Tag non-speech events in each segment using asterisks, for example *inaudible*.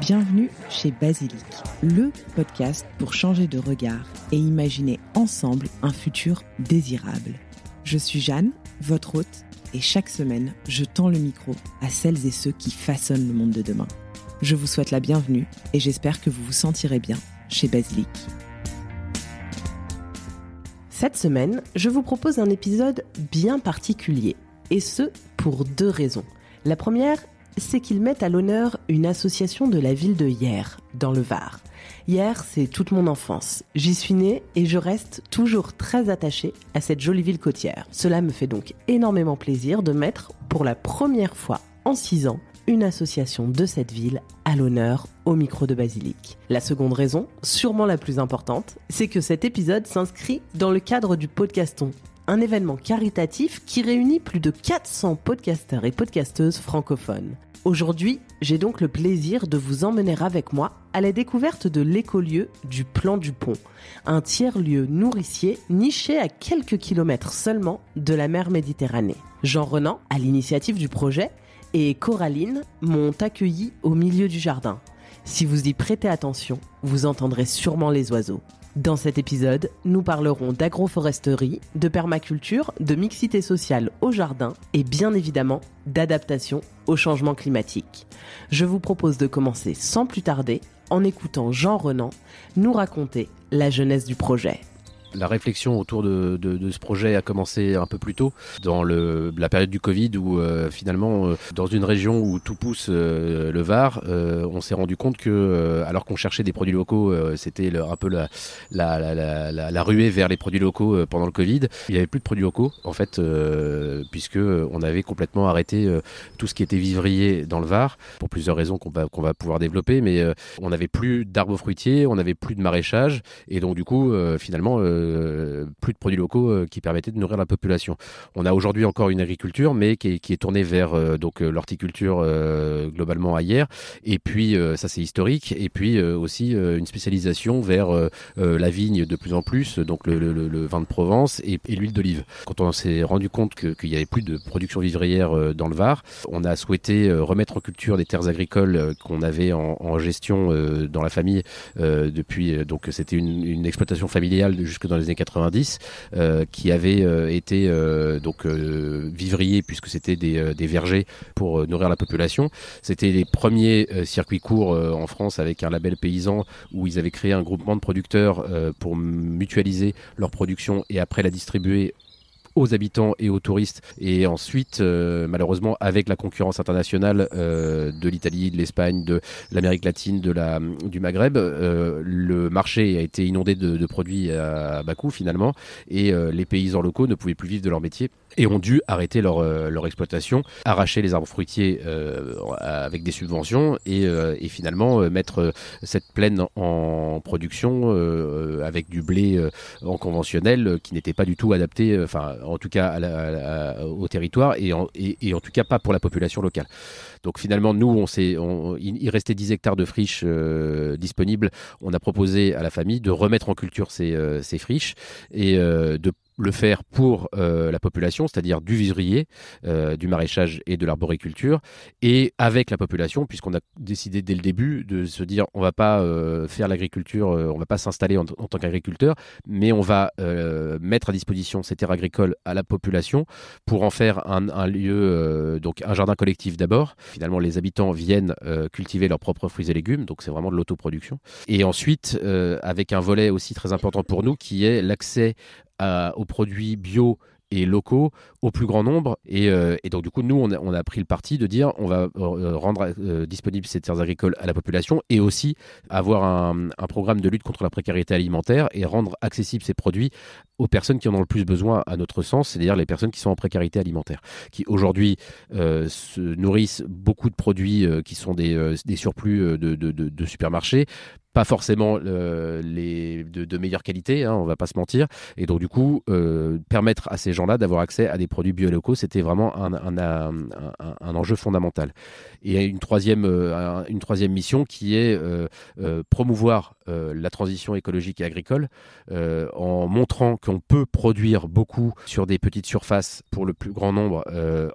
Bienvenue chez Basilic, le podcast pour changer de regard et imaginer ensemble un futur désirable. Je suis Jeanne, votre hôte, et chaque semaine, je tends le micro à celles et ceux qui façonnent le monde de demain. Je vous souhaite la bienvenue et j'espère que vous vous sentirez bien chez Basilic. Cette semaine, je vous propose un épisode bien particulier, et ce, pour deux raisons. La première, c'est qu'ils mettent à l'honneur une association de la ville de Hier, dans le Var. Hier, c'est toute mon enfance. J'y suis née et je reste toujours très attachée à cette jolie ville côtière. Cela me fait donc énormément plaisir de mettre, pour la première fois en six ans, une association de cette ville à l'honneur au micro de Basilique. La seconde raison, sûrement la plus importante, c'est que cet épisode s'inscrit dans le cadre du podcaston un événement caritatif qui réunit plus de 400 podcasteurs et podcasteuses francophones. Aujourd'hui, j'ai donc le plaisir de vous emmener avec moi à la découverte de l'écolieu du Plan du Pont, un tiers-lieu nourricier niché à quelques kilomètres seulement de la mer Méditerranée. Jean Renan, à l'initiative du projet, et Coraline m'ont accueilli au milieu du jardin. Si vous y prêtez attention, vous entendrez sûrement les oiseaux. Dans cet épisode, nous parlerons d'agroforesterie, de permaculture, de mixité sociale au jardin et bien évidemment d'adaptation au changement climatique. Je vous propose de commencer sans plus tarder en écoutant Jean Renan nous raconter la jeunesse du projet. La réflexion autour de, ce projet a commencé un peu plus tôt, dans la période du Covid, où euh, finalement, euh, dans une région où tout pousse euh, le Var, on s'est rendu compte que, alors qu'on cherchait des produits locaux, c'était un peu la, la, ruée vers les produits locaux pendant le Covid. Il n'y avait plus de produits locaux, en fait, puisque on avait complètement arrêté tout ce qui était vivrier dans le Var, pour plusieurs raisons qu'on va, va, pouvoir développer, mais on n'avait plus d'arbres fruitiers, on n'avait plus de maraîchage, et donc du coup, finalement, euh, plus de produits locaux euh, qui permettaient de nourrir la population. On a aujourd'hui encore une agriculture, mais qui est, qui est tournée vers euh, donc l'horticulture globalement ailleurs, et puis ça c'est historique, et puis aussi une spécialisation vers la vigne de plus en plus, donc le, vin de Provence et, l'huile d'olive. Quand on s'est rendu compte qu'il y n'y avait plus de production vivrière dans le Var, on a souhaité remettre en culture des terres agricoles qu'on avait en, en, gestion dans la famille depuis. Donc c'était une, une, exploitation familiale jusque dans les années 90, euh, qui avaient euh, été euh, donc vivriers puisque c'était des, des, vergers pour nourrir la population. C'était les premiers circuits courts en France avec un label paysan où ils avaient créé un groupement de producteurs pour mutualiser leur production et après la distribuer aux habitants et aux touristes. Et ensuite, euh, malheureusement, avec la concurrence internationale euh, de l'Italie, de l'Espagne, de l'Amérique latine, de la, du Maghreb, euh, le marché a été inondé de, produits à, à bas coût finalement, et les paysans locaux ne pouvaient plus vivre de leur métier et ont dû arrêter leur, leur exploitation, arracher les arbres fruitiers avec des subventions et, et finalement mettre cette plaine en production avec du blé en conventionnel qui n'était pas du tout adapté, enfin en tout cas au territoire et en, en, tout cas pas pour la population locale. Donc finalement, nous, on s'est, il restait 10 hectares de friches euh, disponibles. On a proposé à la famille de remettre en culture ces, euh, friches et euh, de le faire pour euh, la population, c'est-à-dire du vivrier, euh, du maraîchage et de l'arboriculture, et avec la population, puisqu'on a décidé dès le début de se dire on va pas euh, faire l'agriculture, on va pas s'installer en, tant qu'agriculteur, mais on va mettre à disposition ces terres agricoles à la population pour en faire un, un lieu, donc un jardin collectif d'abord. Finalement, les habitants viennent cultiver leurs propres fruits et légumes, donc c'est vraiment de l'autoproduction. Et ensuite, avec un volet aussi très important pour nous qui est l'accès aux produits bio et locaux au plus grand nombre. Et, euh, donc, du coup, nous, on a, pris le parti de dire on va euh, rendre euh, disponibles ces terres agricoles à la population et aussi avoir un, programme de lutte contre la précarité alimentaire et rendre accessibles ces produits aux personnes qui en ont le plus besoin, à notre sens, c'est-à-dire les personnes qui sont en précarité alimentaire, qui aujourd'hui se nourrissent beaucoup de produits qui sont des, des surplus de, de supermarchés pas forcément euh, les, de, meilleure qualité, hein, on va pas se mentir. Et donc, du coup, euh, permettre à ces gens-là d'avoir accès à des produits biologiques, c'était vraiment un, enjeu fondamental. Et une troisième, euh, une troisième mission qui est promouvoir la transition écologique et agricole en montrant qu'on peut produire beaucoup sur des petites surfaces pour le plus grand nombre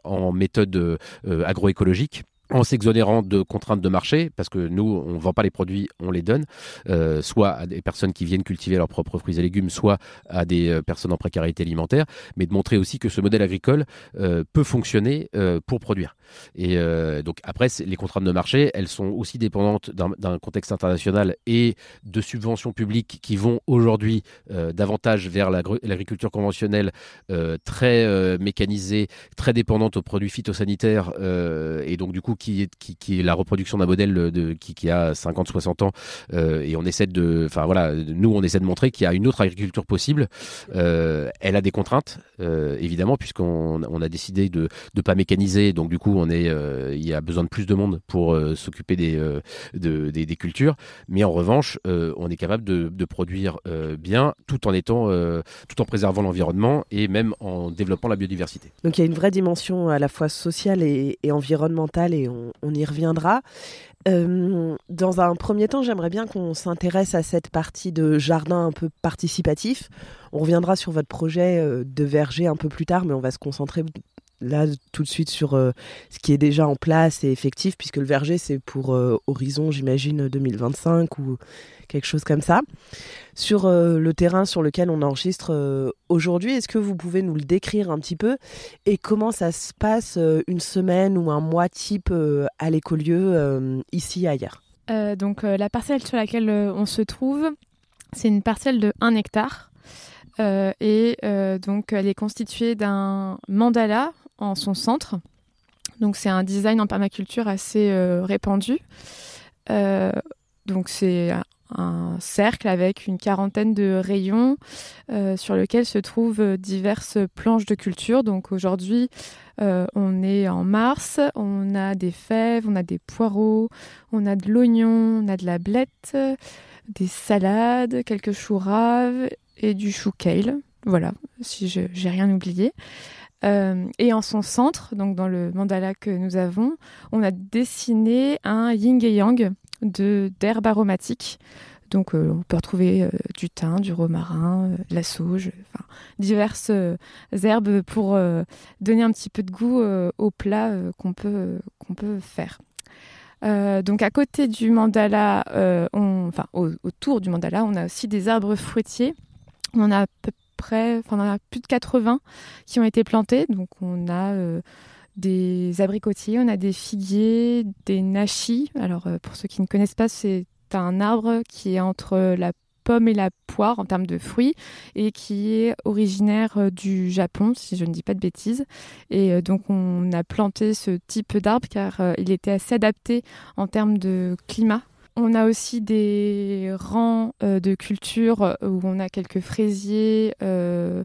en méthode agroécologique en s'exonérant de contraintes de marché, parce que nous, on ne vend pas les produits, on les donne, euh, soit à des personnes qui viennent cultiver leurs propres fruits et légumes, soit à des euh, personnes en précarité alimentaire, mais de montrer aussi que ce modèle agricole euh, peut fonctionner pour produire. Et euh, donc après, les contraintes de marché, elles sont aussi dépendantes d'un contexte international et de subventions publiques qui vont aujourd'hui euh, davantage vers l'agriculture conventionnelle euh, très mécanisée, très dépendante aux produits phytosanitaires et donc du coup qui est, qui, est la reproduction d'un modèle de, qui, a 50-60 ans. et on essaie de, enfin voilà, nous on essaie de montrer qu'il y a une autre agriculture possible. elle a des contraintes évidemment puisqu'on on a décidé de ne pas mécaniser, donc du coup on est, euh, il y a besoin de plus de monde pour euh, s'occuper euh, des, cultures. Mais en revanche, on est capable de, produire bien tout en, étant, tout en préservant l'environnement et même en développant la biodiversité. Donc il y a une vraie dimension à la fois sociale et, environnementale et on, y reviendra. dans un premier temps, j'aimerais bien qu'on s'intéresse à cette partie de jardin un peu participatif. On reviendra sur votre projet de verger un peu plus tard, mais on va se concentrer là tout de suite sur euh, ce qui est déjà en place et effectif, puisque le verger, c'est pour euh, horizon, j'imagine, 2025 euh, ou quelque chose comme ça. Sur le terrain sur lequel on enregistre aujourd'hui, est-ce que vous pouvez nous le décrire un petit peu et comment ça se passe une semaine ou un mois type à l'écolieu ici et ailleurs donc la parcelle sur laquelle on se trouve, c'est une parcelle de 1 hectare. et donc, elle est constituée d'un mandala, en son centre. Donc c'est un design en permaculture assez euh, répandu. Euh, donc c'est un cercle avec une quarantaine de rayons euh, sur lequel se trouvent diverses planches de culture. Donc aujourd'hui, on est en mars, on a des fèves, on a des poireaux, on a de l'oignon, on a de la blette, des salades, quelques choux raves et du chou kale. Voilà, si j'ai rien oublié. Euh, et en son centre, donc dans le mandala que nous avons, on a dessiné un yin et yang d'herbes aromatiques. Donc euh, on peut retrouver euh, du thym, du romarin, la sauge, diverses herbes pour donner un petit peu de goût au plat qu'on peut, qu'on peut faire. donc à côté du mandala, enfin autour du mandala, on a aussi des arbres fruitiers. On a à peu enfin, on en a plus de 80 qui ont été plantés. Donc, on a euh, des abricotiers, on a des figuiers, des nachis. Alors, euh, pour ceux qui ne connaissent pas, c'est un arbre qui est entre la pomme et la poire en termes de fruits et qui est originaire euh, du Japon, si je ne dis pas de bêtises. Et donc on a planté ce type d'arbre car il était assez adapté en termes de climat on a aussi des rangs euh, de culture euh, où on a quelques fraisiers, euh,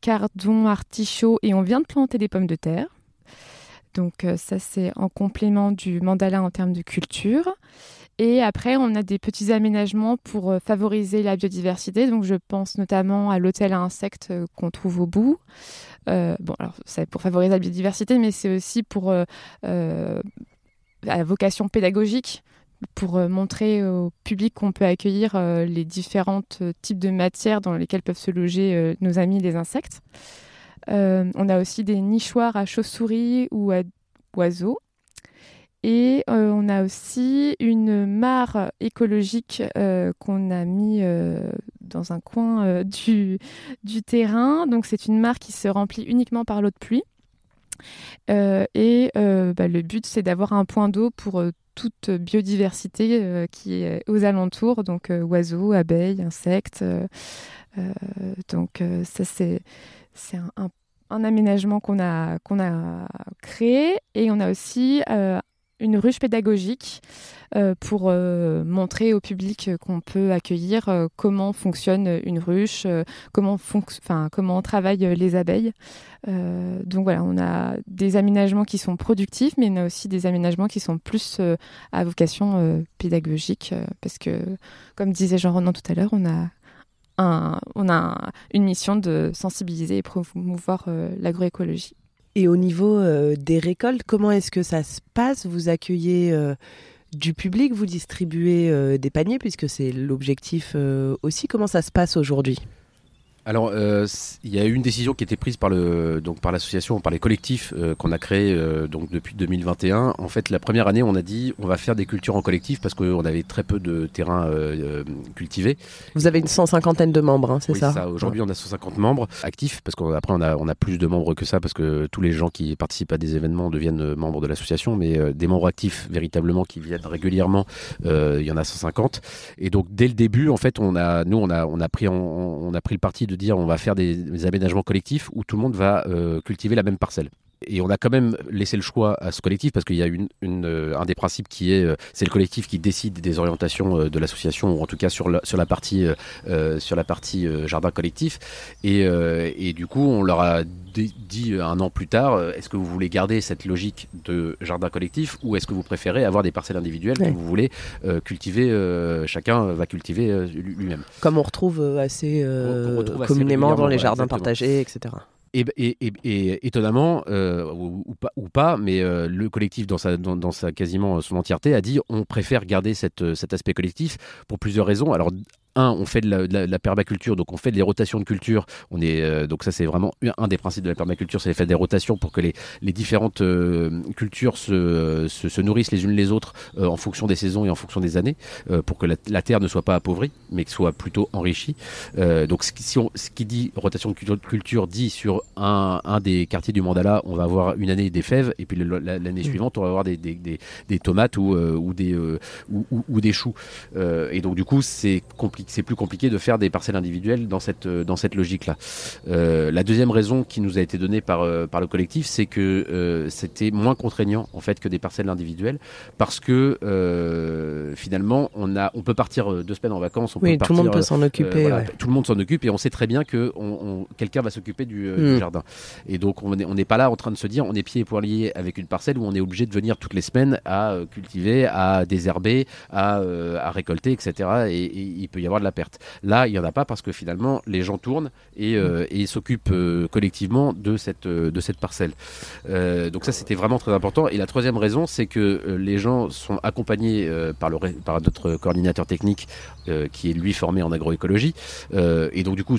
cardons, artichauts et on vient de planter des pommes de terre. Donc ça c'est en complément du mandala en termes de culture. Et après, on a des petits aménagements pour favoriser la biodiversité. Donc, je pense notamment à l'hôtel à insectes qu'on trouve au bout. bon, alors, c'est pour favoriser la biodiversité, mais c'est aussi pour la vocation pédagogique pour euh, montrer au public qu'on peut accueillir euh, les différents euh, types de matières dans lesquelles peuvent se loger nos amis les insectes. on a aussi des nichoirs à chauves-souris ou à oiseaux. Et on a aussi une mare écologique qu'on a mis dans un coin *laughs* du, terrain. Donc c'est une mare qui se remplit uniquement par l'eau de pluie. et bah, le but c'est d'avoir un point d'eau pour toute biodiversité euh, qui est aux alentours, donc euh, oiseaux, abeilles, insectes. Euh, donc ça, c'est un, aménagement qu'on a créé et on a aussi une ruche pédagogique euh, pour euh, montrer au public euh, qu'on peut accueillir comment fonctionne une ruche, comment, enfin comment travaillent les abeilles. donc voilà, on a des aménagements qui sont productifs, mais on a aussi des aménagements qui sont plus à vocation pédagogique, parce que, comme disait Jean Renan tout à l'heure, on a un, on a une mission de sensibiliser et promouvoir l'agroécologie. Et au niveau des récoltes, comment est-ce que ça se passe Vous accueillez du public, vous distribuez euh, des paniers puisque c'est l'objectif euh, aussi. Comment ça se passe aujourd'hui alors, euh, il y a eu une décision qui a été prise par le donc par l'association, par les collectifs euh, qu'on a créés euh, donc depuis 2021. En fait, la première année, on a dit on va faire des cultures en collectif parce qu'on avait très peu de terrain euh, cultivé. Vous avez une cent cinquantaine de membres, hein, c'est oui, ça, ça. Aujourd'hui, on a 150 membres actifs parce qu'après on a on a plus de membres que ça parce que tous les gens qui participent à des événements deviennent membres de l'association, mais des membres actifs véritablement qui viennent régulièrement, il y en a 150. Et donc dès le début, en fait, on a nous on a on a pris on, on a pris le parti de dire on va faire des, aménagements collectifs où tout le monde va euh, cultiver la même parcelle. Et on a quand même laissé le choix à ce collectif parce qu'il y a une, euh, un des principes qui est euh, c'est le collectif qui décide des orientations euh, de l'association, ou en tout cas sur la, sur la partie, sur la partie jardin collectif. Et, et, du coup, on leur a dit un an plus tard est-ce que vous voulez garder cette logique de jardin collectif ou est-ce que vous préférez avoir des parcelles individuelles que vous voulez cultiver Chacun va cultiver lui-même. Comme on retrouve assez communément dans les jardins partagés, etc. Et, euh, étonnamment, euh, ou, pas, mais euh, le collectif, dans sa, sa quasiment son entièreté, a dit on préfère garder cet aspect collectif pour plusieurs raisons. Alors, on fait de la, permaculture, donc on fait des rotations de culture. On est, euh, donc ça, c'est vraiment un des principes de la permaculture, c'est de faire des rotations pour que les, différentes euh, cultures se, nourrissent les unes les autres euh, en fonction des saisons et en fonction des années, pour que la, terre ne soit pas appauvrie, mais que soit plutôt enrichie. donc ce qui, si on, ce qui dit rotation de culture dit sur un, des quartiers du mandala, on va avoir une année des fèves, et puis l'année mm. suivante, on va avoir des, des, tomates ou, des, ou, des choux. et donc du coup, c'est compliqué c'est plus compliqué de faire des parcelles individuelles dans cette, euh, dans cette logique-là. Euh, la deuxième raison qui nous a été donnée par, euh, par le collectif, c'est que c'était moins contraignant en fait que des parcelles individuelles, parce que finalement, on, a, on peut partir deux semaines en vacances. On peut tout le monde peut s'en occuper. Tout le monde s'en occupe et on sait très bien que on, quelqu'un va s'occuper du, hmm. jardin. Et donc, on n'est pas là en train de se dire on est pieds et poings liés avec une parcelle où on est obligé de venir toutes les semaines à cultiver, à désherber, à, récolter, etc. Et, et il peut y de la perte. Là, il n'y en a pas parce que finalement, les gens tournent et, euh, mm. s'occupent euh, collectivement de cette, euh, de cette parcelle. donc ça, c'était vraiment très important. Et la troisième raison, c'est que les gens sont accompagnés par, le, par notre coordinateur technique qui est lui formé en agroécologie. et donc du coup,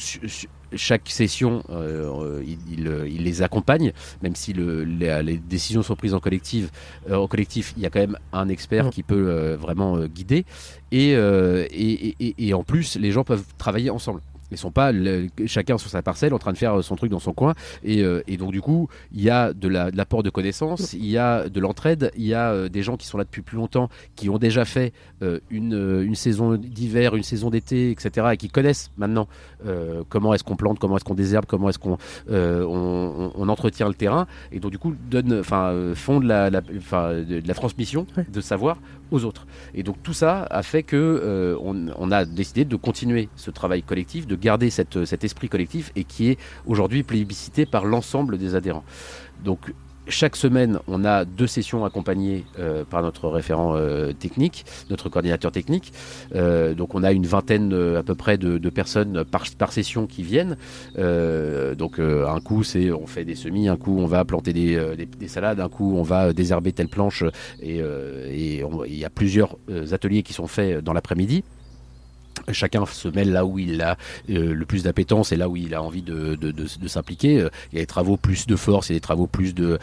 chaque session, euh, euh, il, les accompagne, même si le, les, décisions sont prises en, collectif, euh, en collectif, il y a quand même un expert mm. qui peut vraiment guider. et, et en plus, les gens peuvent travailler ensemble. Ils sont pas chacun sur sa parcelle en train de faire son truc dans son coin. Et, euh, et donc, du coup, il y a de l'apport de, connaissances, il y a de l'entraide, il y a euh, des gens qui sont là depuis plus longtemps, qui ont déjà fait euh, une, une, saison d'hiver, une saison d'été, etc. et qui connaissent maintenant comment est-ce qu'on plante, comment est-ce qu'on désherbe, comment est-ce qu'on on, entretient le terrain. Et donc, du coup, donne, enfin font de la, la de la transmission de savoir aux autres. Et donc, tout ça a fait que on, on a décidé de continuer ce travail collectif, de garder euh, cet esprit collectif et qui est aujourd'hui plébiscité par l'ensemble des adhérents. Donc chaque semaine, on a deux sessions accompagnées euh, par notre référent euh, technique, notre coordinateur technique. donc, on a une vingtaine à peu près de, personnes par, session qui viennent. donc, un coup, c'est on fait des semis, un coup, on va planter des, salades, un coup, on va désherber telle planche. Et il y a plusieurs ateliers qui sont faits dans l'après-midi chacun se mêle là où il a euh, le plus d'appétence et là où il a envie de, s'impliquer. Euh, il y a des travaux plus de force, et des travaux plus de,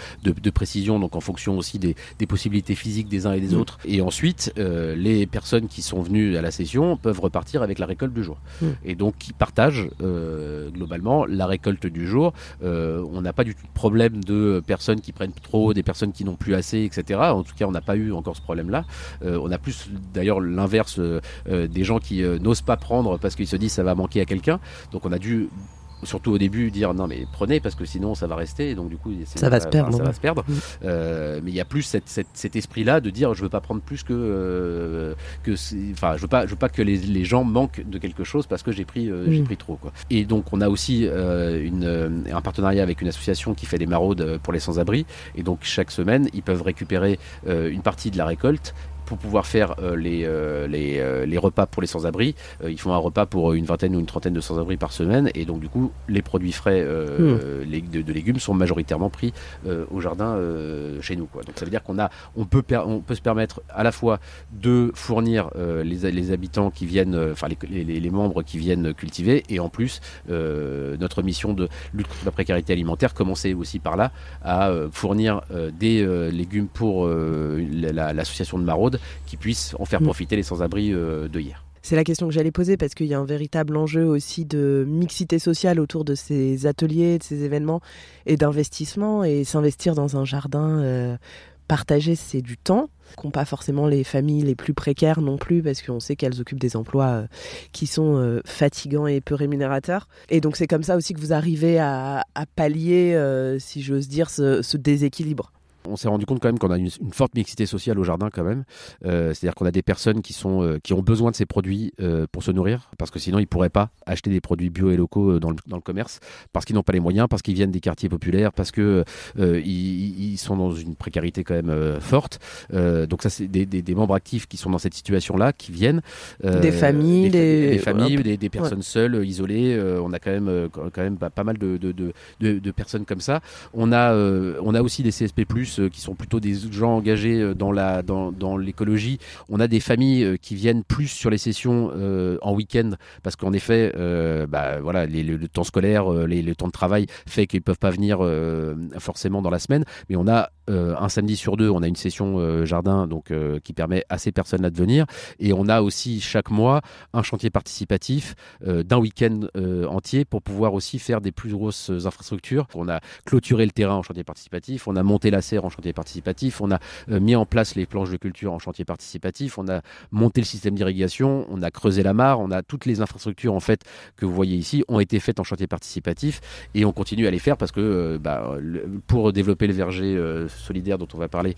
précision, donc en fonction aussi des, possibilités physiques des uns et des mm. autres. Et ensuite, euh, les personnes qui sont venues à la session peuvent repartir avec la récolte du jour. Mm. Et donc, qui partagent globalement la récolte du jour. on n'a pas du tout de problème de personnes qui prennent trop, des personnes qui n'ont plus assez, etc. En tout cas, on n'a pas eu encore ce problème-là. on a plus d'ailleurs l'inverse des gens qui n'osent pas prendre parce qu'ils se disent ça va manquer à quelqu'un. Donc on a dû surtout au début dire non mais prenez parce que sinon ça va rester donc du coup ça va, se perdre, ça va mm. euh, mais il y a plus cet esprit là de dire je veux pas prendre plus que euh, enfin je veux pas je veux pas que les, gens manquent de quelque chose parce que j'ai pris euh, j'ai mm. pris trop quoi et donc on a aussi une, un partenariat avec une association qui fait des maraudes pour les sans-abri et donc chaque semaine ils peuvent récupérer une partie de la récolte pour pouvoir faire euh, les, euh, euh, les, repas pour les sans-abri, ils font un repas pour une vingtaine ou une trentaine de sans-abri par semaine. Et donc, du coup, les produits frais hmm. les, de, légumes sont majoritairement pris au jardin chez nous. Quoi. Donc, ça veut dire qu'on on peut, peut se permettre à la fois de fournir les, habitants qui viennent, enfin, les, les, membres qui viennent cultiver, et en plus, notre mission de lutte contre la précarité alimentaire commençait aussi par là à fournir des légumes pour l'association de maraude qui puissent en faire mm. profiter les sans-abri euh, de hier. C'est la question que j'allais poser parce qu'il y a un véritable enjeu aussi de mixité sociale autour de ces ateliers, de ces événements et d'investissement. Et s'investir dans un jardin euh, partagé, c'est du temps qu'ont pas forcément les familles les plus précaires non plus, parce qu'on sait qu'elles occupent des emplois euh, qui sont fatigants et peu rémunérateurs. Et donc c'est comme ça aussi que vous arrivez à, pallier, si j'ose dire, ce, déséquilibre on s'est rendu compte quand même qu'on a une, forte mixité sociale au jardin quand même. Euh, c'est-à-dire qu'on a des personnes qui, sont, euh, qui ont besoin de ces produits euh, pour se nourrir, parce que sinon ils ne pourraient pas acheter des produits bio et locaux dans le, commerce, parce qu'ils n'ont pas les moyens, parce qu'ils viennent des quartiers populaires, parce qu'ils ils sont dans une précarité quand même forte. donc ça, c'est des, membres actifs qui sont dans cette situation-là, qui viennent. des familles, des, familles, des, personnes seules, isolées. on a quand même, quand même pas mal de, de, personnes comme ça. On a, on a aussi des CSP ⁇ euh, qui sont plutôt des gens engagés euh, dans la dans, l'écologie. On a des familles euh, qui viennent plus sur les sessions en week-end parce qu'en effet, bah, voilà, le, temps scolaire, les, le temps de travail fait qu'ils ne peuvent pas venir forcément dans la semaine. Mais on a un samedi sur deux, on a une session jardin donc qui permet à ces personnes-là de venir et on a aussi chaque mois un chantier participatif d'un week-end entier pour pouvoir aussi faire des plus grosses infrastructures. On a clôturé le terrain en chantier participatif, on a monté la serre en chantier participatif, on a euh, mis en place les planches de culture en chantier participatif, on a monté le système d'irrigation, on a creusé la mare, on a toutes les infrastructures en fait que vous voyez ici ont été faites en chantier participatif et on continue à les faire parce que euh, bah, pour développer le verger euh, solidaire dont on va parler,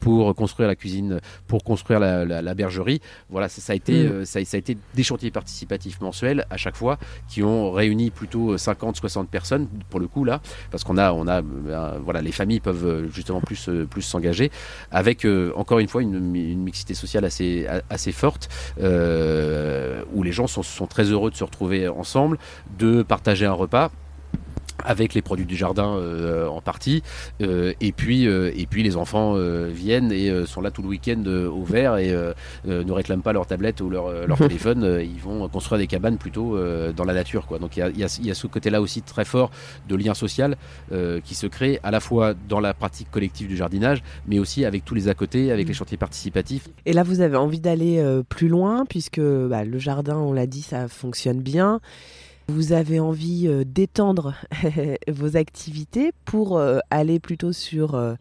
pour construire la cuisine, pour construire la, bergerie, voilà, ça, a été, mm. ça a été des chantiers participatifs mensuels à chaque fois qui ont réuni plutôt 50-60 personnes pour le coup là, parce qu'on a, on a, voilà, les familles peuvent plus euh, plus s'engager, avec euh, encore une fois une, mixité sociale assez forte, euh, où les gens sont très heureux de se retrouver ensemble, de partager un repas avec les produits du jardin euh, en partie. Euh, et, puis, euh, et puis les enfants viennent et sont là tout le week-end au vert et ne réclament pas leur tablette ou leur, leur *laughs* téléphone. Ils vont construire des cabanes plutôt dans la nature. Quoi. Donc il y a, y a, ce côté-là aussi très fort de lien social qui se crée à la fois dans la pratique collective du jardinage, mais aussi avec tous les à côté, avec les mm. chantiers participatifs. Et là, vous avez envie d'aller plus loin, puisque bah, le jardin, on l'a dit, ça fonctionne bien vous avez envie euh, d'étendre *laughs* vos activités pour euh, aller plutôt sur euh,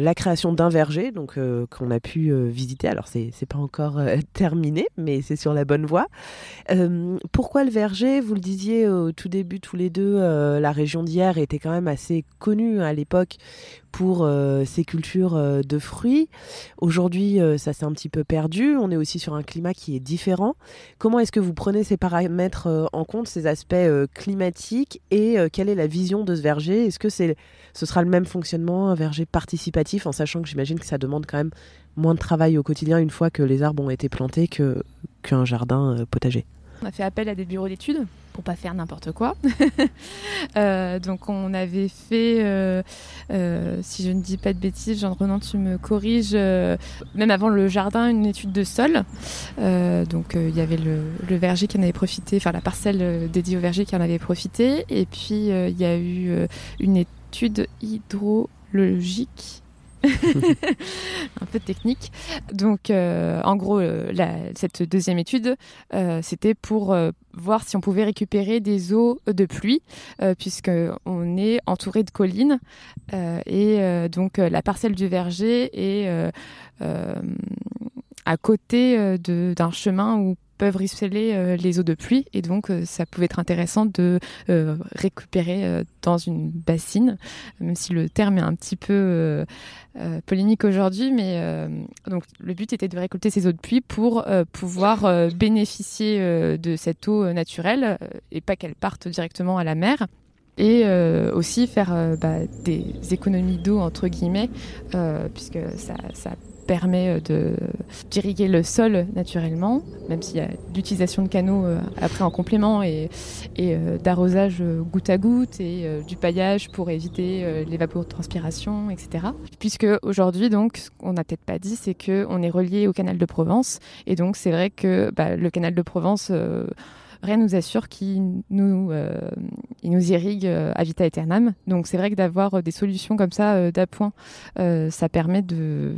la création d'un verger donc qu'on a pu visiter. Alors c'est c'est pas encore *laughs* terminé, mais c'est sur la bonne voie. pourquoi le verger Vous le disiez au tout début tous les deux, la région d'hier était quand même assez connue hein, à l'époque pour euh, ces cultures euh, de fruits. Aujourd'hui, euh, ça s'est un petit peu perdu. On est aussi sur un climat qui est différent. Comment est-ce que vous prenez ces paramètres en compte, ces aspects climatiques et quelle est la vision de ce verger Est-ce que c'est, ce sera le même fonctionnement, un verger participatif, en sachant que j'imagine que ça demande quand même moins de travail au quotidien une fois que les arbres ont été plantés que, qu'un jardin potager On a fait appel à des bureaux d'études pour pas faire n'importe quoi. *laughs* Euh, donc on avait fait, euh, euh, si je ne dis pas de bêtises, Jean Renan, tu me corriges, même avant le jardin, une étude de sol. donc il y avait le, le, verger qui en avait profité, enfin la parcelle dédiée au verger qui en avait profité. Et puis il y a eu une étude hydrologique *laughs* un peu technique. Donc, euh, en gros, euh, cette deuxième étude, euh, c'était pour voir si on pouvait récupérer des eaux de pluie, puisque on est entouré de collines et donc la parcelle du verger est à côté d'un chemin où peuvent ruisseler euh, les eaux de pluie et donc euh, ça pouvait être intéressant de euh, récupérer dans une bassine, même si le terme est un petit peu polémique aujourd'hui, mais donc le but était de récolter ces eaux de pluie pour pouvoir bénéficier de cette eau naturelle et pas qu'elle parte directement à la mer et aussi faire bah, des économies d'eau entre guillemets puisque ça, ça permet euh, de d'irriguer le sol naturellement, même s'il y a l'utilisation de canaux euh, après en complément et, et euh, d'arrosage goutte à goutte et du paillage pour éviter l'évapotranspiration, etc. Puisque aujourd'hui, donc, on qu'on n'a peut-être pas dit, c'est qu'on est relié au canal de Provence. Et donc, c'est vrai que bah, le canal de Provence rien nous assure qu'il nous, euh, irrigue euh, à vita aeternam. Donc c'est vrai que d'avoir euh, des solutions comme ça d'appoint, ça permet de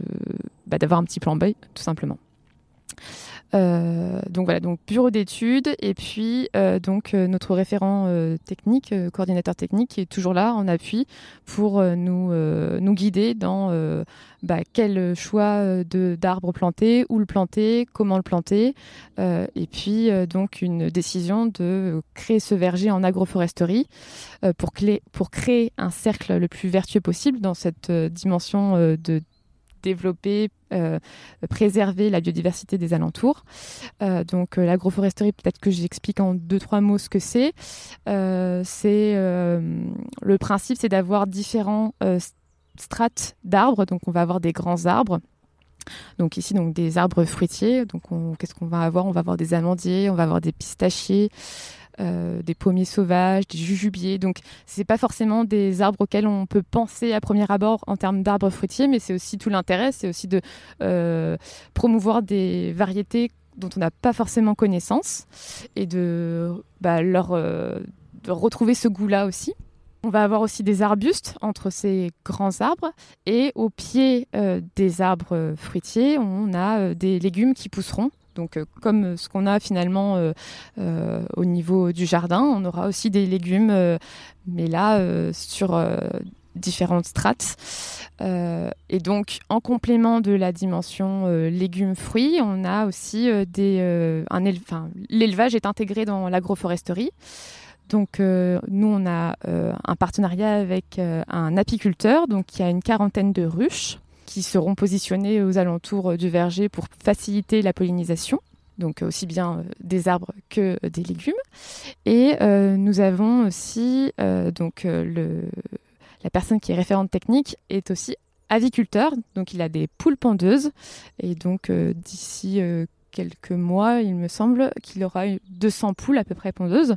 bah, d'avoir un petit plan B, tout simplement. Euh, donc voilà, donc bureau d'études et puis euh, donc euh, notre référent technique, coordinateur technique, qui est toujours là en appui pour nous nous guider dans bah, quel choix de d'arbre planter, où le planter, comment le planter, et puis donc une décision de créer ce verger en agroforesterie pour, pour créer un cercle le plus vertueux possible dans cette dimension de développer, euh, préserver la biodiversité des alentours. Euh, donc euh, l'agroforesterie, peut-être que j'explique en deux, trois mots ce que c'est. c'est le principe, c'est d'avoir différents strates d'arbres. Donc on va avoir des grands arbres. Donc ici, donc des arbres fruitiers. Donc qu'est-ce qu'on va avoir On va avoir des amandiers, on va avoir des pistachiers, euh, des pommiers sauvages, des jujubiers. Donc, ce n'est pas forcément des arbres auxquels on peut penser à premier abord en termes d'arbres fruitiers, mais c'est aussi tout l'intérêt, c'est aussi de euh, promouvoir des variétés dont on n'a pas forcément connaissance et de, bah, leur, euh, retrouver ce goût-là aussi. On va avoir aussi des arbustes entre ces grands arbres et au pied des arbres fruitiers, on a des légumes qui pousseront donc, euh, comme ce qu'on a finalement euh, euh, au niveau du jardin, on aura aussi des légumes, mais là, sur différentes strates. et donc, en complément de la dimension légumes-fruits, on a aussi des. L'élevage est intégré dans l'agroforesterie. Donc, nous, on a un partenariat avec un apiculteur donc, qui a une quarantaine de ruches qui seront positionnés aux alentours du verger pour faciliter la pollinisation donc aussi bien euh, des arbres que des légumes. Et euh, nous avons aussi, euh, donc la personne qui est référente technique est aussi aviculteur, donc il a des poules pendeuses, et donc d'ici quelques mois, il me semble qu'il aura 200 poules à peu près pondeuses,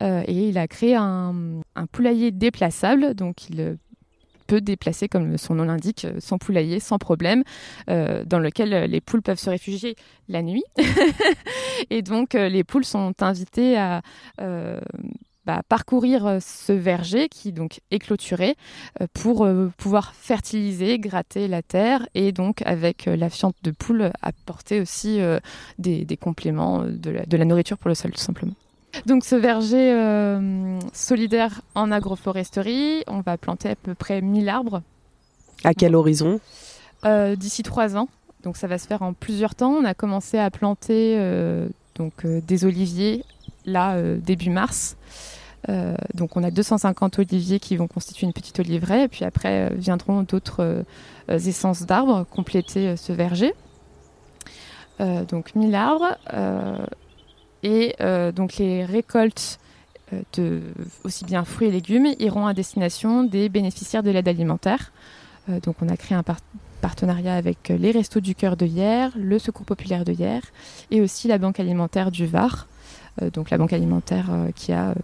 et il a créé un, un poulailler déplaçable, donc il peut déplacer, comme son nom l'indique, euh, sans poulailler sans problème, euh, dans lequel euh, les poules peuvent se réfugier la nuit. *laughs* et donc, les poules sont invitées à... Bah, parcourir ce verger qui donc est clôturé pour pouvoir fertiliser, gratter la terre et donc avec la fiente de poule apporter aussi des, compléments de de la nourriture pour le sol tout simplement. Donc ce verger euh, solidaire en agroforesterie, on va planter à peu près 1000 arbres. À quel horizon euh, D'ici trois ans. Donc ça va se faire en plusieurs temps. On a commencé à planter euh, donc, des oliviers là début mars. donc on a 250 oliviers qui vont constituer une petite oliveraie et puis après viendront d'autres essences d'arbres compléter ce verger. donc 1000 arbres. Et euh, donc les récoltes euh, de aussi bien fruits et légumes iront à destination des bénéficiaires de l'aide alimentaire. Euh, donc on a créé un partenariat avec les Restos du Cœur de Hier, le Secours Populaire de Hier et aussi la Banque Alimentaire du Var. donc la Banque Alimentaire qui a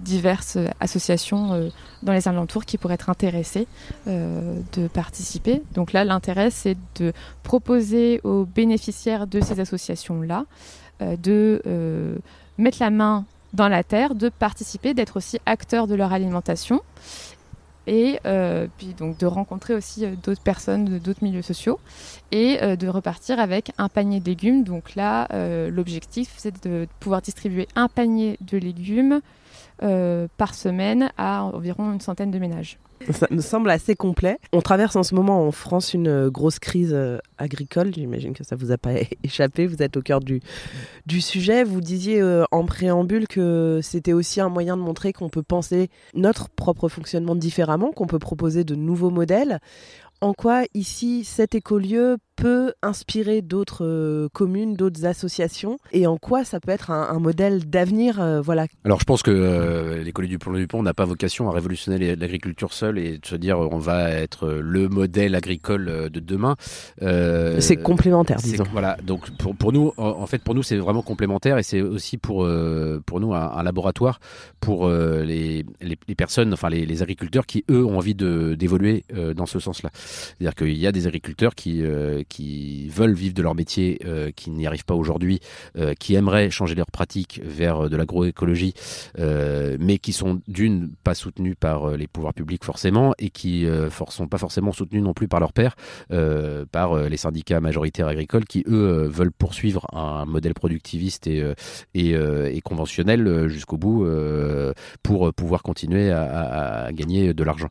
diverses associations dans les alentours qui pourraient être intéressées de participer. Donc là, l'intérêt, c'est de proposer aux bénéficiaires de ces associations-là euh, de euh, mettre la main dans la terre, de participer, d'être aussi acteur de leur alimentation et euh, puis donc de rencontrer aussi d'autres personnes de d'autres milieux sociaux et de repartir avec un panier de légumes. Donc là, l'objectif, c'est de pouvoir distribuer un panier de légumes par semaine à environ une centaine de ménages. Ça me semble assez complet. On traverse en ce moment en France une euh, grosse crise euh, agricole. J'imagine que ça vous a pas *laughs* échappé. Vous êtes au cœur du, du sujet. Vous disiez euh, en préambule que c'était aussi un moyen de montrer qu'on peut penser notre propre fonctionnement différemment, qu'on peut proposer de nouveaux modèles. En quoi ici cet écolieu peut inspirer d'autres euh, communes, d'autres associations et en quoi ça peut être un, modèle d'avenir euh, voilà. Alors je pense que euh, l'école du Pont du Pont n'a pas vocation à révolutionner l'agriculture seule et de se dire on va être le modèle agricole de demain. c'est complémentaire, disons. Voilà, donc pour, nous, en, fait, pour nous, c'est vraiment complémentaire et c'est aussi pour, pour nous un, laboratoire pour les, les, personnes, enfin les, les, agriculteurs qui, eux, ont envie d'évoluer dans ce sens-là. C'est-à-dire qu'il y a des agriculteurs qui, qui veulent vivre de leur métier, euh, qui n'y arrivent pas aujourd'hui, euh, qui aimeraient changer leurs pratiques vers euh, de l'agroécologie, mais qui sont d'une pas soutenus par les pouvoirs publics forcément et qui ne sont pas forcément soutenus non plus par leurs pairs, par les syndicats majoritaires agricoles qui eux veulent poursuivre un modèle productiviste et, et, conventionnel jusqu'au bout pour pouvoir continuer à gagner de l'argent.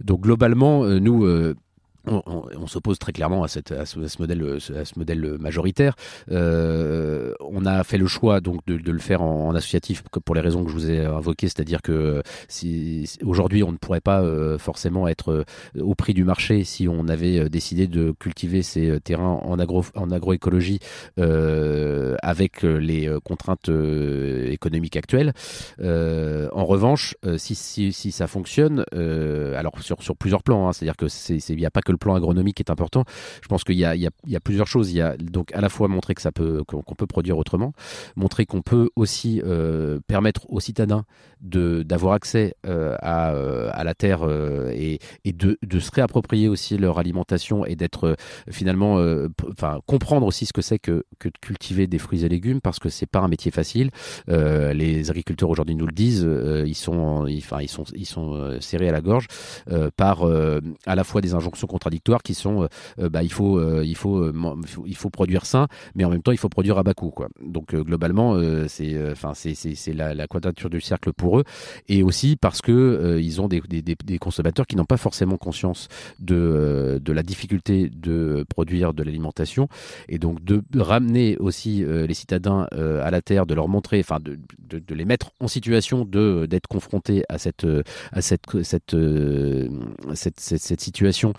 Donc globalement, nous on, s'oppose très clairement à, cette, ce, modèle, à ce modèle majoritaire. Euh, on a fait le choix donc de, le faire en, associatif pour les raisons que je vous ai invoquées, c'est-à-dire que si, aujourd'hui on ne pourrait pas euh, forcément être euh, au prix du marché si on avait décidé de cultiver ces terrains en, agro, en agroécologie avec les contraintes économiques actuelles. en revanche, si, si, ça fonctionne, alors sur, plusieurs plans, hein, c'est-à-dire que il n'y a pas que le plan agronomique est important. Je pense qu'il y, a plusieurs choses. Il y a donc à la fois montrer que ça peut qu'on peut produire autrement, montrer qu'on peut aussi euh, permettre aux citadins d'avoir accès euh, à, euh, à, la terre et, et de, de, se réapproprier aussi leur alimentation et d'être finalement, enfin comprendre aussi ce que c'est que, que de cultiver des fruits et légumes parce que c'est pas un métier facile. les agriculteurs aujourd'hui nous le disent, ils sont, enfin ils sont, ils sont serrés à la gorge par à la fois des injonctions contradictoires qui sont euh, bah, il, faut, euh, euh, il, faut, il faut produire sain, mais en même temps, il faut produire à bas coût. Quoi. Donc, globalement, c'est enfin c'est la, la, quadrature du cercle pour eux. Et aussi parce que ils ont des, consommateurs qui n'ont pas forcément conscience de, la difficulté de produire de l'alimentation. Et donc, de ramener aussi les citadins à la terre, de leur montrer, enfin, de, les mettre en situation d'être confrontés à cette, à cette, cette, cette situation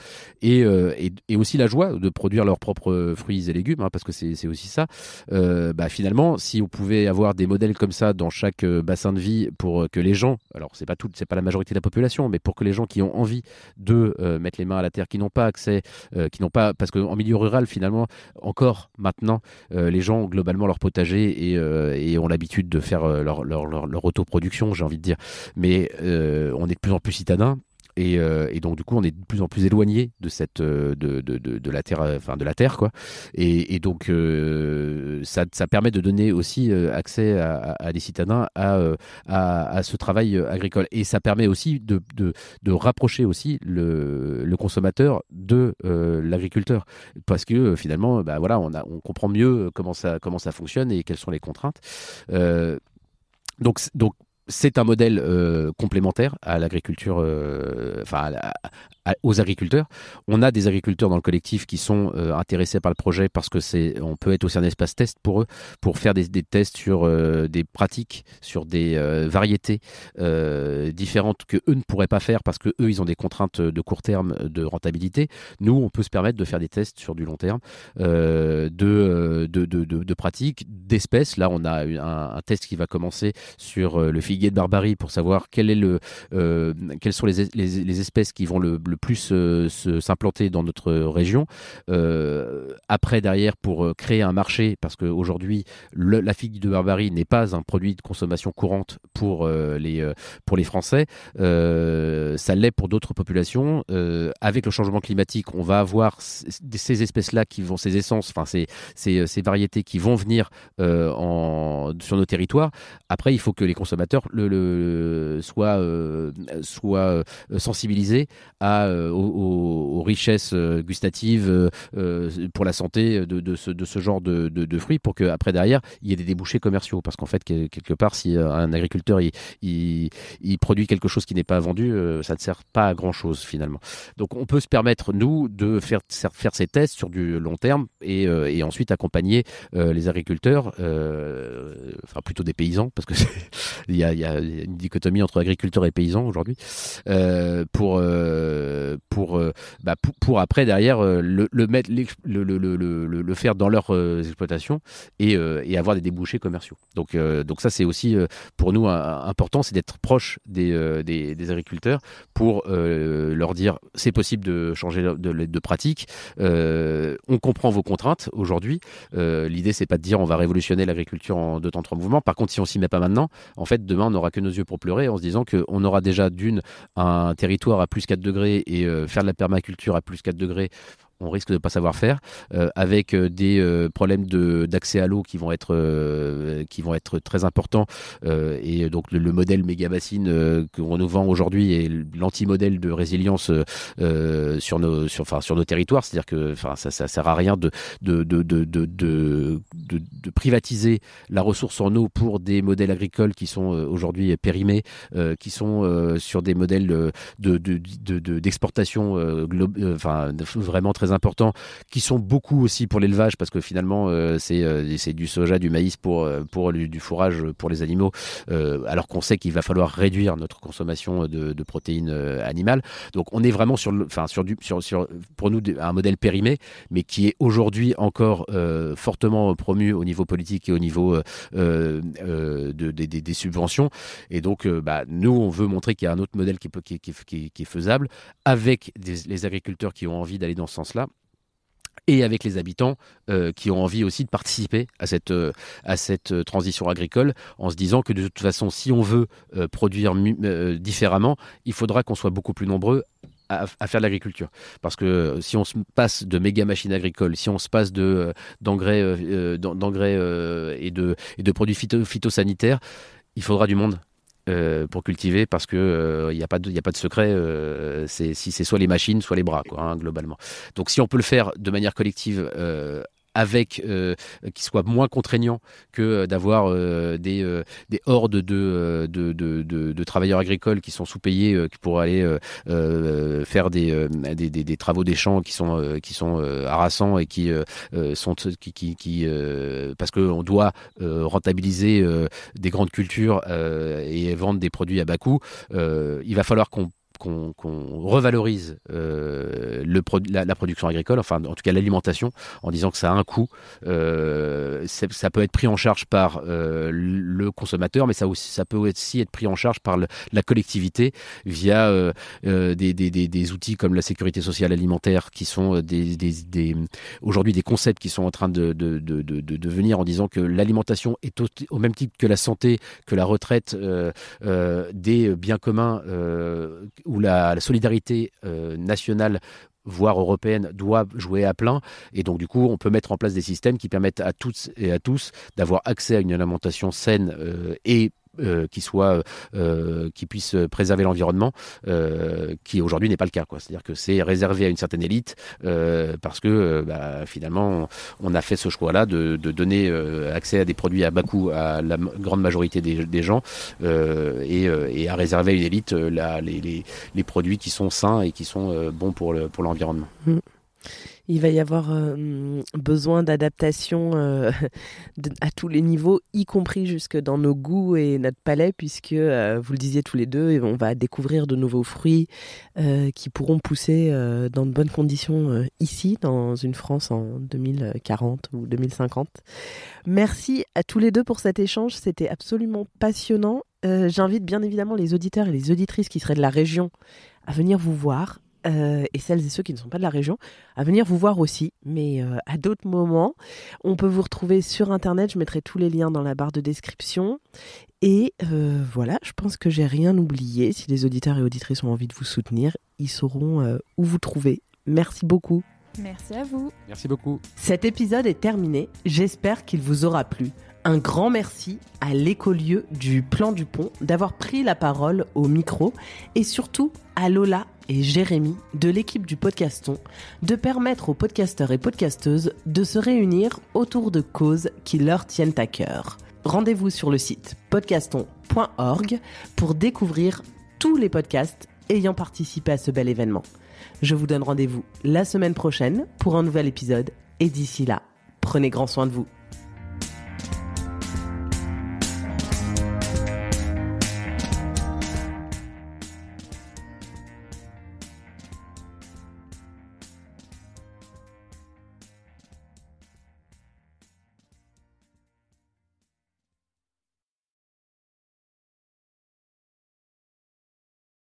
euh, et, aussi la joie de produire leurs propres fruits et légumes, hein, parce que c'est aussi ça. Euh, bah, finalement, si on pouvait avoir des modèles comme ça dans chaque euh, bassin de vie pour que les gens, alors c'est pas tout, c'est pas la majorité de la population, mais pour que les gens qui ont envie de mettre les mains à la terre, qui n'ont pas accès, qui n'ont pas, parce qu'en milieu rural finalement, encore maintenant, les gens ont globalement leur potager et, ont l'habitude de faire leur, leur autoproduction, j'ai envie de dire. Mais on est de plus en plus citadins euh, et, donc du coup, on est de plus en plus éloigné de cette euh, de, de, de, la terre, enfin de la terre quoi. Et, donc euh, ça, ça, permet de donner aussi accès à, des citadins à, à, ce travail agricole. Et ça permet aussi de, de, rapprocher aussi le, le consommateur de l'agriculteur, parce que finalement, bah, voilà, on, a, on comprend mieux comment ça comment ça fonctionne et quelles sont les contraintes. donc donc c'est un modèle euh, complémentaire à l'agriculture, euh, enfin aux agriculteurs. On a des agriculteurs dans le collectif qui sont euh, intéressés par le projet parce que c'est, on peut être aussi un espace test pour eux, pour faire des, tests sur des pratiques, sur des variétés différentes que eux ne pourraient pas faire parce que eux ils ont des contraintes de court terme de rentabilité. Nous, on peut se permettre de faire des tests sur du long terme de, de, de, de, pratiques, d'espèces. Là, on a un, un, test qui va commencer sur le figuier de Barbarie pour savoir est le, euh, quelles sont les, espèces qui vont le, plus euh, s'implanter dans notre région. Euh, après, derrière, pour créer un marché, parce qu'aujourd'hui, la figue de Barbarie n'est pas un produit de consommation courante pour, les, pour les Français, ça l'est pour d'autres populations. avec le changement climatique, on va avoir ces espèces-là qui vont, ces essences, enfin ces, ces, variétés qui vont venir en, sur nos territoires. Après, il faut que les consommateurs soit le, soit euh, euh, euh, aux, richesses gustatives pour la santé de, ce, genre de, fruits pour qu'après, derrière, il y ait des débouchés commerciaux. Parce qu'en fait, quelque part, si un agriculteur il, produit quelque chose qui n'est pas vendu, ça ne sert pas à grand-chose finalement. Donc on peut se permettre, nous, de faire, faire ces tests sur du long terme et, ensuite accompagner les agriculteurs, enfin plutôt des paysans, parce que *laughs* il y a, il y a, une dichotomie entre agriculteurs et paysans aujourd'hui euh, pour, euh, pour, euh, bah, pour, après derrière le, mettre le, le, le, faire dans leurs exploitations et, et, avoir des débouchés commerciaux. Donc donc ça c'est aussi pour nous important, c'est d'être proche des, des, agriculteurs pour leur dire c'est possible de changer de, de, pratique. on comprend vos contraintes aujourd'hui. L'idée c'est pas de dire on va révolutionner l'agriculture en deux temps trois mouvements. Par contre si on s'y met pas maintenant, en fait demain on n'aura que nos yeux pour pleurer en se disant qu'on aura déjà d'une un territoire à plus 4 degrés et euh, faire de la permaculture à plus 4 degrés on risque de ne pas savoir faire, euh, avec euh, des euh, problèmes d'accès à l'eau qui, vont être qui vont être très importants. et donc le, modèle méga bassine qu'on nous vend aujourd'hui est l'anti-modèle de résilience sur, nos, sur, enfin, sur nos territoires. C'est-à-dire que enfin, ça ne sert à rien de de, de, de, privatiser la ressource en eau pour des modèles agricoles qui sont aujourd'hui périmés, qui sont sur des modèles d'exportation de, enfin, vraiment très importants, qui sont beaucoup aussi pour l'élevage, parce que finalement, euh, euh, c'est du soja, du maïs pour, euh, pour du, fourrage pour les animaux, alors qu'on sait qu'il va falloir réduire notre consommation de, protéines animales. Donc on est vraiment sur, enfin, sur, sur, pour nous, un modèle périmé, mais qui est aujourd'hui encore fortement promu au niveau politique et au niveau de, des subventions. Et donc, bah, nous, on veut montrer qu'il y a un autre modèle qui, peut, qui, est faisable avec les agriculteurs qui ont envie d'aller dans ce sens-là et avec les habitants euh, qui ont envie aussi de participer à cette, euh, à cette euh, transition agricole en se disant que de toute façon, si on veut produire différemment, il faudra qu'on soit beaucoup plus nombreux à, faire de l'agriculture. Parce que si on se passe de méga machines agricoles, si on se passe de, d'engrais, d'engrais et, de, de produits phytosanitaires, il faudra du monde euh, pour cultiver parce que il euh, n'y a, a, pas de secret. Euh, c'est si c'est soit les machines, soit les bras, hein, globalement. Donc si on peut le faire de manière collective avec euh, qui soit moins contraignant que euh, d'avoir euh, des, euh, des, hordes de de, de, de, de, travailleurs agricoles qui sont sous-payés pour aller faire des des, des, travaux des champs qui sont, qui sont harassants et qui sont qui, qui, qui parce qu'on doit rentabiliser des grandes cultures et vendre des produits à bas coût. il va falloir qu'on qu'on revalorise euh, le, la, production agricole, enfin en tout cas l'alimentation, en disant que ça a un coût. Euh, ça peut être pris en charge par euh, le consommateur, mais ça, aussi, ça peut aussi être pris en charge par la collectivité via des, outils comme la sécurité sociale alimentaire, qui sont aujourd'hui des concepts qui sont en train de, de, en disant que l'alimentation est au, au, même titre que la santé, que la retraite, des biens communs où la, solidarité euh, nationale voire européenne, doit jouer à plein. Et donc, du coup, on peut mettre en place des systèmes qui permettent à toutes et à tous d'avoir accès à une alimentation saine euh, et euh, qui soit euh, qui puisse préserver l'environnement euh, qui aujourd'hui n'est pas le cas quoi c'est à dire que c'est réservé à une certaine élite euh, parce que euh, bah, finalement on a fait ce choix là de, de donner euh, accès à des produits à bas coût à la grande majorité des, gens et, et, à réserver à une élite la, les, les, les, produits qui sont sains et qui sont bons pour le, pour l'environnement mmh il va y avoir euh, besoin d'adaptation euh, *laughs* à tous les niveaux, y compris jusque dans nos goûts et notre palais, puisque euh, vous le disiez tous les deux, on va découvrir de nouveaux fruits qui pourront pousser dans de bonnes conditions ici, dans une France en 2040 ou 2050. Merci à tous les deux pour cet échange, c'était absolument passionnant. J'invite bien évidemment les auditeurs et les auditrices qui seraient de la région à venir vous voir euh, et celles et ceux qui ne sont pas de la région à venir vous voir aussi, mais euh, à d'autres moments. On peut vous retrouver sur Internet, je mettrai tous les liens dans la barre de description. Et euh, voilà, je pense que j'ai rien oublié. Si les auditeurs et auditrices ont envie de vous soutenir, ils sauront où vous trouver. Merci beaucoup. Merci à vous. Merci beaucoup. Cet épisode est terminé. J'espère qu'il vous aura plu. Un grand merci à l'écolieu du Plan du Pont d'avoir pris la parole au micro et surtout à Lola et Jérémy de l'équipe du podcaston de permettre aux podcasteurs et podcasteuses de se réunir autour de causes qui leur tiennent à cœur. Rendez-vous sur le site podcaston.org pour découvrir tous les podcasts ayant participé à ce bel événement. Je vous donne rendez-vous la semaine prochaine pour un nouvel épisode et d'ici là, prenez grand soin de vous.